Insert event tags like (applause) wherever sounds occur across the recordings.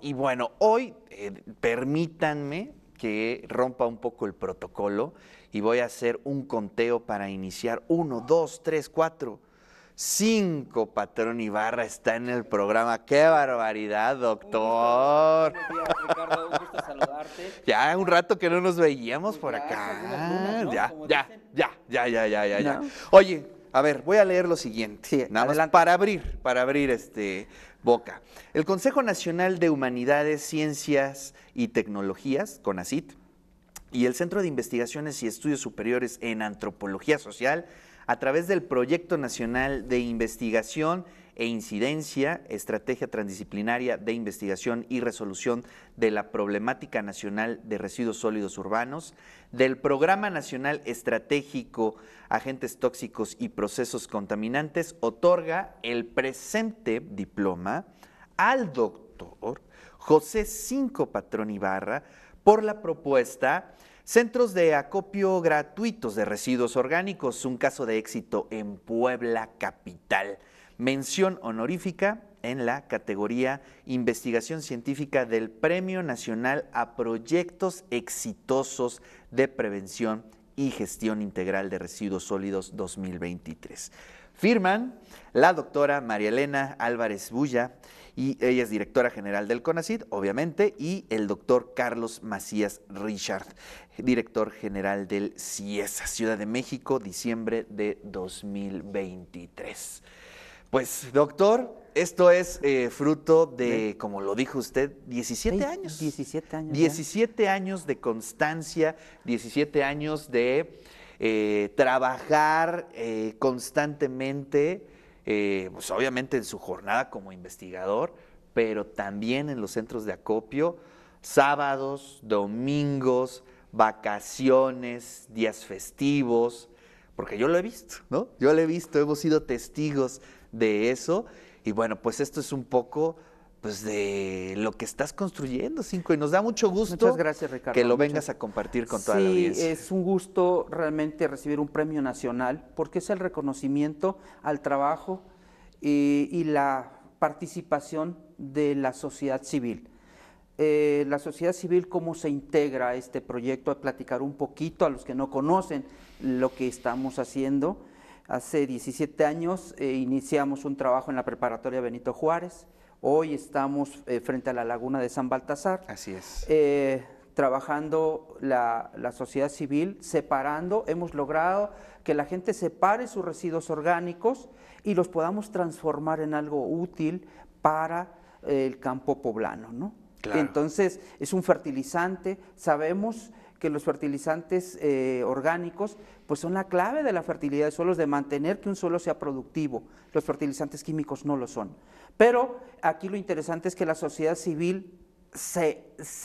Y bueno, hoy eh, permítanme que rompa un poco el protocolo y voy a hacer un conteo para iniciar. Uno, dos, tres, cuatro. Cinco Patrón Ibarra está en el programa. ¡Qué barbaridad, doctor! Un saludarte. Ya un rato que no nos veíamos pues por acá. ya, ya, ya, ya, ya, ya, ya, Oye, a ver, voy a leer lo siguiente. para abrir, para abrir este Boca. El Consejo Nacional de Humanidades, Ciencias y Tecnologías, CONACIT, y el Centro de Investigaciones y Estudios Superiores en Antropología Social, a través del Proyecto Nacional de Investigación e incidencia, estrategia transdisciplinaria de investigación y resolución de la problemática nacional de residuos sólidos urbanos, del Programa Nacional Estratégico Agentes Tóxicos y Procesos Contaminantes, otorga el presente diploma al doctor José Cinco Patrón Ibarra por la propuesta Centros de acopio gratuitos de residuos orgánicos, un caso de éxito en Puebla Capital mención honorífica en la categoría Investigación Científica del Premio Nacional a Proyectos Exitosos de Prevención y Gestión Integral de Residuos Sólidos 2023. Firman la doctora María Elena Álvarez Bulla, y ella es directora general del CONACID, obviamente, y el doctor Carlos Macías Richard, director general del CIESA, Ciudad de México, diciembre de 2023. Pues, doctor, esto es eh, fruto de, como lo dijo usted, 17 años. 17 años. 17 años de constancia, 17 años de eh, trabajar eh, constantemente, pues obviamente en su jornada como investigador, pero también en los centros de acopio, sábados, domingos, vacaciones, días festivos, porque yo lo he visto, ¿no? Yo lo he visto, hemos sido testigos de eso. Y bueno, pues esto es un poco pues de lo que estás construyendo, Cinco, y nos da mucho gusto Muchas gracias, Ricardo. que lo vengas a compartir con toda la audiencia. Es un gusto realmente recibir un premio nacional, porque es el reconocimiento al trabajo eh, y, la participación de la sociedad civil. Eh, la sociedad civil, cómo se integra a este proyecto, a platicar un poquito a los que no conocen lo que estamos haciendo Hace 17 años eh, iniciamos un trabajo en la preparatoria Benito Juárez. Hoy estamos eh, frente a la laguna de San Baltasar. Así es. Eh, trabajando la, sociedad civil, separando, hemos logrado que la gente separe sus residuos orgánicos y los podamos transformar en algo útil para el campo poblano. ¿no? Entonces, es un fertilizante, sabemos que los fertilizantes eh, orgánicos pues son la clave de la fertilidad de suelos, de mantener que un suelo sea productivo. Los fertilizantes químicos no lo son. Pero aquí lo interesante es que la sociedad civil se,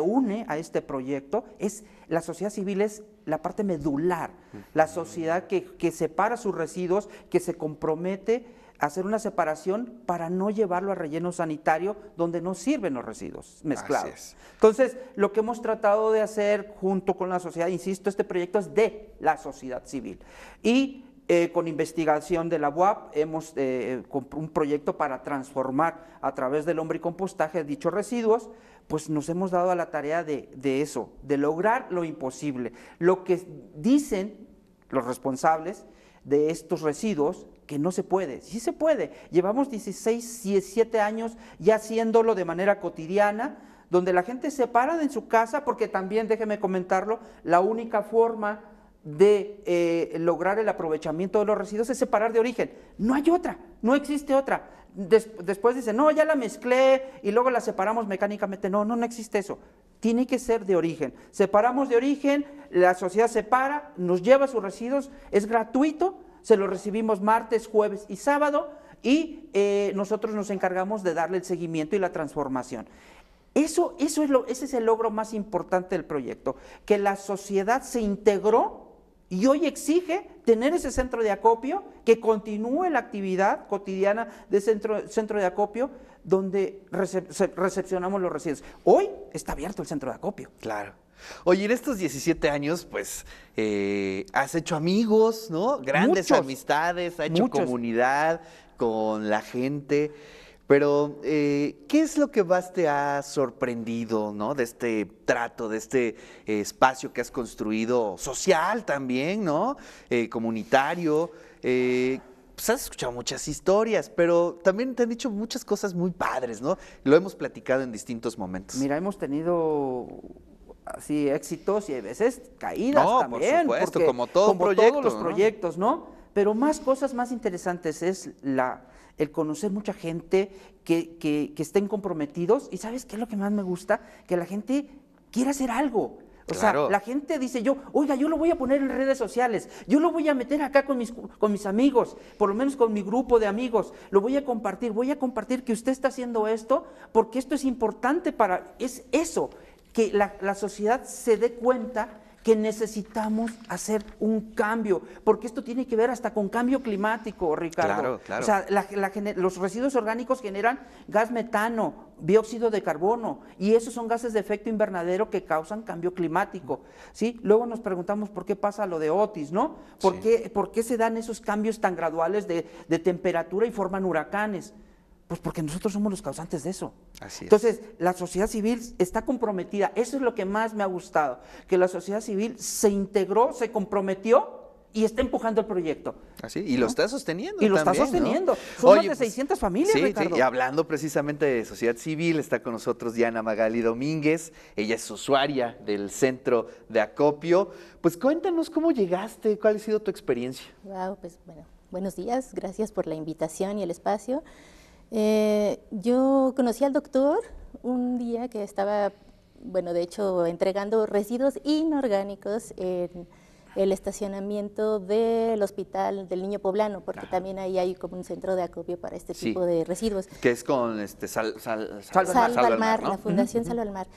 une a este proyecto. Es, la sociedad civil es la parte medular, la sociedad que, que separa sus residuos, que se compromete hacer una separación para no llevarlo a relleno sanitario donde no sirven los residuos mezclados. Entonces, lo que hemos tratado de hacer junto con la sociedad, insisto, este proyecto es de la sociedad civil. Y eh, con investigación de la UAP, hemos eh, un proyecto para transformar a través del hombre y compostaje dichos residuos, pues nos hemos dado a la tarea de, de eso, de lograr lo imposible. Lo que dicen los responsables de estos residuos que no se puede. Sí se puede. Llevamos 16, 17 años ya haciéndolo de manera cotidiana, donde la gente separa para en su casa, porque también, déjeme comentarlo, la única forma de eh, lograr el aprovechamiento de los residuos es separar de origen. No hay otra, no existe otra. después dicen, no, ya la mezclé y luego la separamos mecánicamente. No, no, no existe eso tiene que ser de origen. Separamos de origen, la sociedad separa, nos lleva sus residuos, es gratuito, se lo recibimos martes, jueves y sábado y eh, nosotros nos encargamos de darle el seguimiento y la transformación. Eso, eso es lo, ese es el logro más importante del proyecto, que la sociedad se integró y hoy exige tener ese centro de acopio, que continúe la actividad cotidiana de centro de acopio, donde recepcionamos los residuos. Hoy está abierto el centro de acopio. Claro. Oye, en estos 17 años, pues, eh, has hecho amigos, ¿no? Grandes amistades, has hecho comunidad con la gente. Pero, eh, ¿qué es lo que más te ha sorprendido, ¿no? De este trato, de este eh, espacio que has construido, social también, ¿no? comunitario pues has escuchado muchas historias, pero también te han dicho muchas cosas muy padres, ¿no? Lo hemos platicado en distintos momentos. Mira, hemos tenido así éxitos y a veces caídas no, también. Por supuesto, como, todos los proyectos, ¿no? Pero más cosas más interesantes es la, el conocer mucha gente que, estén comprometidos. Y ¿sabes qué es lo que más me gusta? Que la gente quiera hacer algo o sea, la gente dice yo, oiga, yo lo voy a poner en redes sociales, yo lo voy a meter acá con mis, con mis amigos, por lo menos con mi grupo de amigos, lo voy a compartir, voy a compartir que usted está haciendo esto porque esto es importante para, es eso, que la, la sociedad se dé cuenta que necesitamos hacer un cambio, porque esto tiene que ver hasta con cambio climático, Ricardo. O sea, los residuos orgánicos generan gas metano, dióxido de carbono, y esos son gases de efecto invernadero que causan cambio climático. ¿sí? Luego nos preguntamos por qué pasa lo de Otis, ¿no? ¿Por, qué, ¿por qué se dan esos cambios tan graduales de, de temperatura y forman huracanes? Pues porque nosotros somos los causantes de eso. Así es. Entonces, la sociedad civil está comprometida. Eso es lo que más me ha gustado, que la sociedad civil se integró, se comprometió y está empujando el proyecto. Así, y lo está sosteniendo. Y lo está sosteniendo. Son más de 600 pues, familias. sí, y hablando precisamente de sociedad civil, está con nosotros Diana Magali Domínguez, ella es usuaria del centro de acopio. Pues cuéntanos cómo llegaste, cuál ha sido tu experiencia. Wow, pues bueno, buenos días, gracias por la invitación y el espacio. Eh, yo conocí al doctor un día que estaba, bueno, de hecho, entregando residuos inorgánicos en el estacionamiento del hospital del niño poblano, porque también ahí hay como un centro de acopio para este tipo de residuos. Que es con este sal, sal, Salva, al Mar, ¿no? la Fundación uh Salva al Mar.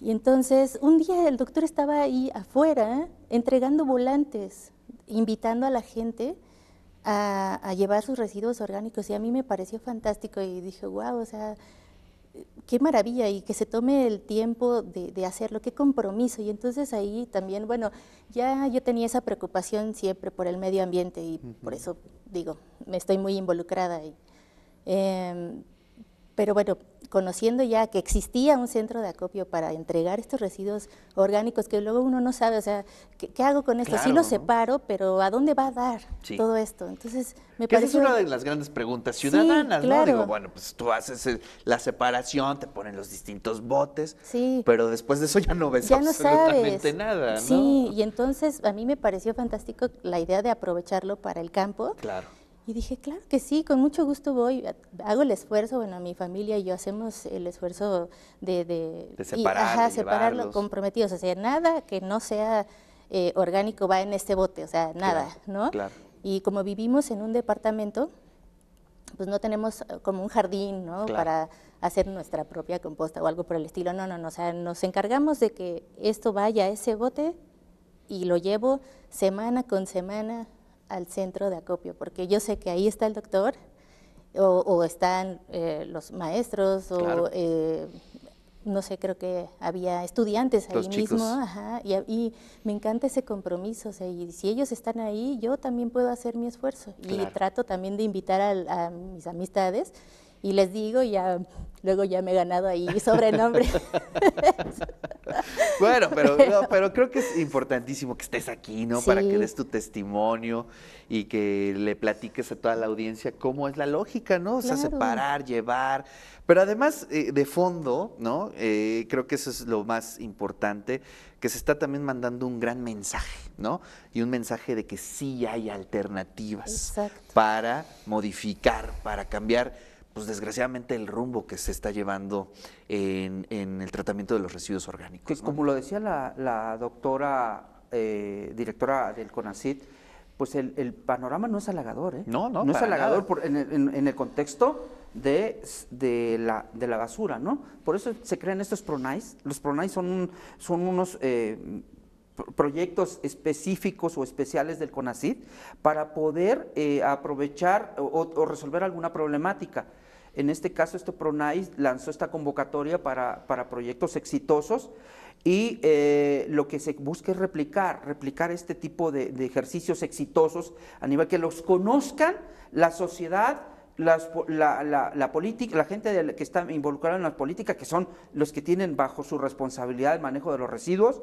Y entonces un día el doctor estaba ahí afuera entregando volantes, invitando a la gente a, llevar sus residuos orgánicos y a mí me pareció fantástico y dije, wow, o sea, qué maravilla y que se tome el tiempo de, de hacerlo, qué compromiso. Y entonces ahí también, bueno, ya yo tenía esa preocupación siempre por el medio ambiente y por eso digo, me estoy muy involucrada. Y, em, pero bueno, conociendo ya que existía un centro de acopio para entregar estos residuos orgánicos que luego uno no sabe, o sea, ¿qué, hago con esto? Si sí lo separo, pero ¿a dónde va a dar todo esto? Entonces, me parece... Esa es una de las grandes preguntas ciudadanas, ¿no? Digo, bueno, pues tú haces eh, la separación, te ponen los distintos botes, sí. pero después de eso ya no ves absolutamente nada, ¿no? Sí, y entonces a mí me pareció fantástico la idea de aprovecharlo para el campo. Claro y dije, claro que sí, con mucho gusto voy, hago el esfuerzo, bueno, mi familia y yo hacemos el esfuerzo de, de, ajá, separarlo, comprometidos, o sea, nada que no sea eh, orgánico va en este bote, o sea, nada, ¿no? Claro. Y como vivimos en un departamento, pues no tenemos eh, como un jardín, ¿no? Para hacer nuestra propia composta o algo por el estilo, no, no, no, o sea, nos encargamos de que esto vaya a ese bote y lo llevo semana con semana, al centro de acopio, porque yo sé que ahí está el doctor o, están eh, los maestros o eh, no sé, creo que había estudiantes ahí mismo, y, me encanta ese compromiso, y si ellos están ahí, yo también puedo hacer mi esfuerzo y trato también de invitar a, a mis amistades y les digo, ya luego ya me he ganado ahí sobrenombre. (laughs) bueno, pero, pero creo que es importantísimo que estés aquí, ¿no? Para que des tu testimonio y que le platiques a toda la audiencia cómo es la lógica, ¿no? O sea, separar, llevar. Pero además, eh, de fondo, ¿no? Eh, creo que eso es lo más importante, que se está también mandando un gran mensaje, ¿no? Y un mensaje de que sí hay alternativas para modificar, para cambiar pues desgraciadamente el rumbo que se está llevando en, el tratamiento de los residuos orgánicos. Como lo decía la, la doctora eh, directora del CONACIT, pues el, panorama no es halagador. ¿eh? No, no, no es halagador en, el contexto de, de, la, basura, ¿no? Por eso se crean estos PRONAIS. Los PRONAIS son, son unos... Eh, proyectos específicos o especiales del CONACID para poder eh, aprovechar o, resolver alguna problemática. En este caso, este PRONAIS lanzó esta convocatoria para, proyectos exitosos y eh, lo que se busca es replicar, replicar este tipo de, ejercicios exitosos a nivel que los conozcan la sociedad, la, política, la gente que está involucrada en las políticas, que son los que tienen bajo su responsabilidad el manejo de los residuos,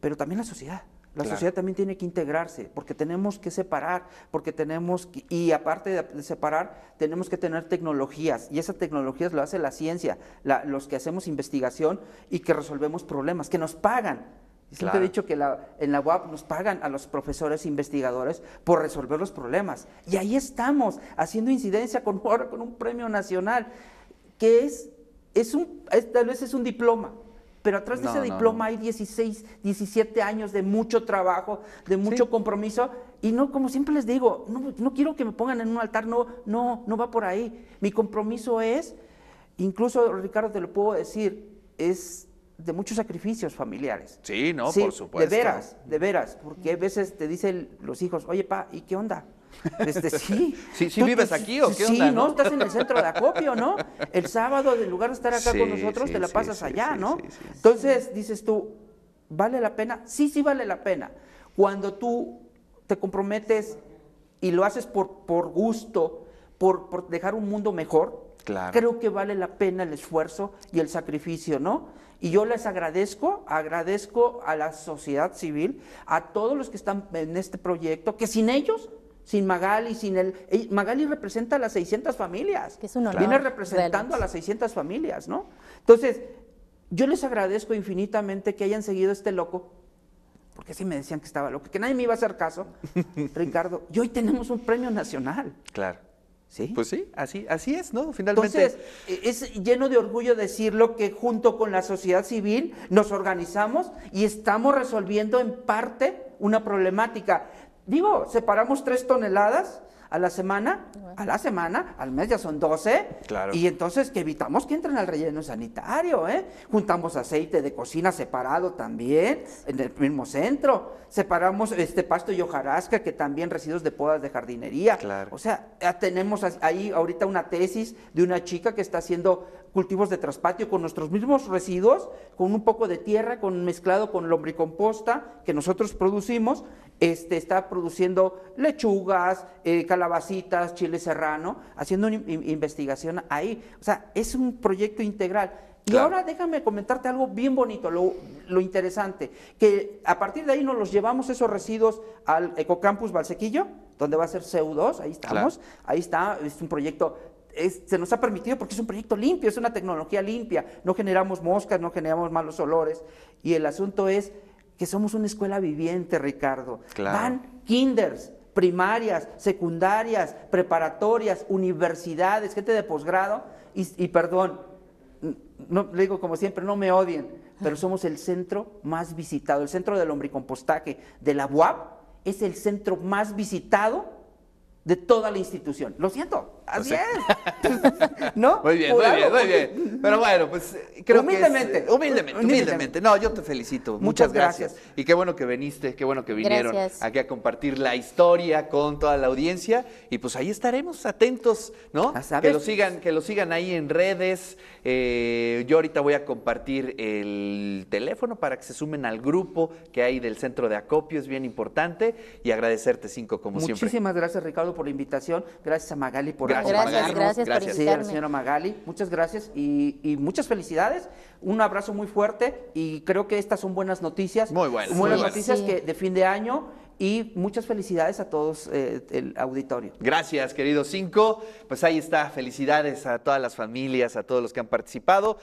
pero también la sociedad. La sociedad también tiene que integrarse, porque tenemos que separar, porque tenemos que, y aparte de separar, tenemos que tener tecnologías, y esas tecnologías lo hace la ciencia, los que hacemos investigación y que resolvemos problemas, que nos pagan. Siempre he dicho que la, en la UAP nos pagan a los profesores investigadores por resolver los problemas. Y ahí estamos, haciendo incidencia con, con un premio nacional, que es, es, un, tal vez es un diploma, pero atrás de ese diploma hay 16, 17 años de mucho trabajo, de mucho compromiso. Y no, como siempre les digo, no, quiero que me pongan en un altar, no, no, no va por ahí. Mi compromiso es, incluso Ricardo te lo puedo decir, es de muchos sacrificios familiares. Sí, no, por supuesto. De veras, de veras, porque a veces te dicen los hijos, oye, pa, ¿y qué onda? Este, (laughs) sí. ¿Sí, vives aquí o qué ¿no? Estás en el centro de acopio, ¿no? El sábado, en lugar de estar acá con nosotros, te la pasas allá, ¿no? Entonces, dices tú, ¿vale la pena? Sí, sí vale la pena. Cuando tú te comprometes y lo haces por, por gusto, por, por dejar un mundo mejor, Claro. Creo que vale la pena el esfuerzo y el sacrificio, ¿no? Y yo les agradezco, agradezco a la sociedad civil, a todos los que están en este proyecto, que sin ellos sin Magali, sin el... Magali representa a las 600 familias. Es un honor. Viene representando a las 600 familias, ¿no? Entonces, yo les agradezco infinitamente que hayan seguido este loco, porque sí me decían que estaba loco, que nadie me iba a hacer caso, (laughs) Ricardo. Y hoy tenemos un premio nacional. Claro. ¿Sí? Pues sí, así, así es, ¿no? Finalmente. Entonces, es lleno de orgullo decirlo que junto con la sociedad civil nos organizamos y estamos resolviendo en parte una problemática. Digo, separamos tres toneladas a la semana, a la semana, al mes ya son 12. Claro. Y entonces que evitamos que entren al relleno sanitario, ¿eh? Juntamos aceite de cocina separado también en el mismo centro. Separamos este pasto y hojarasca que también residuos de podas de jardinería. Claro. O sea, ya tenemos ahí ahorita una tesis de una chica que está haciendo cultivos de traspatio con nuestros mismos residuos, con un poco de tierra, con mezclado con lombricomposta que nosotros producimos este, está produciendo lechugas, eh, calabacitas, chile serrano, haciendo una investigación ahí. O sea, es un proyecto integral. Y ahora déjame comentarte algo bien bonito, lo, interesante, que a partir de ahí nos los llevamos esos residuos al Ecocampus Valsequillo, donde va a ser CO2, ahí estamos, ahí está, es un proyecto se nos ha permitido porque es un proyecto limpio, es una tecnología limpia, no generamos moscas, no generamos malos olores. Y el asunto es que somos una escuela viviente, Ricardo. Van kinders, primarias, secundarias, preparatorias, universidades, gente de posgrado, y, perdón, no, le digo como siempre, no me odien, pero somos el centro más visitado, el centro del compostaje de la UAP es el centro más visitado de toda la institución. Lo siento, Así (laughs) ¿No? Muy bien, muy bien, muy bien. Pero bueno, pues humildemente, humildemente, humildemente, No, yo te felicito. Muchas, gracias. Y qué bueno que viniste, qué bueno que vinieron aquí a compartir la historia con toda la audiencia. Y pues ahí estaremos atentos, ¿no? Ah, que lo sigan, que lo sigan ahí en redes. Eh, yo ahorita voy a compartir el teléfono para que se sumen al grupo que hay del centro de acopio, es bien importante. Y agradecerte, Cinco, como siempre. Muchísimas gracias, Ricardo, por la invitación. Gracias a Magali por gracias, gracias, gracias, gracias. Magali, muchas gracias y, muchas felicidades. Un abrazo muy fuerte y creo que estas son buenas noticias. Muy buenas. Buenas noticias que de fin de año y muchas felicidades a todos eh, el auditorio. Gracias, querido cinco. Pues ahí está, felicidades a todas las familias, a todos los que han participado.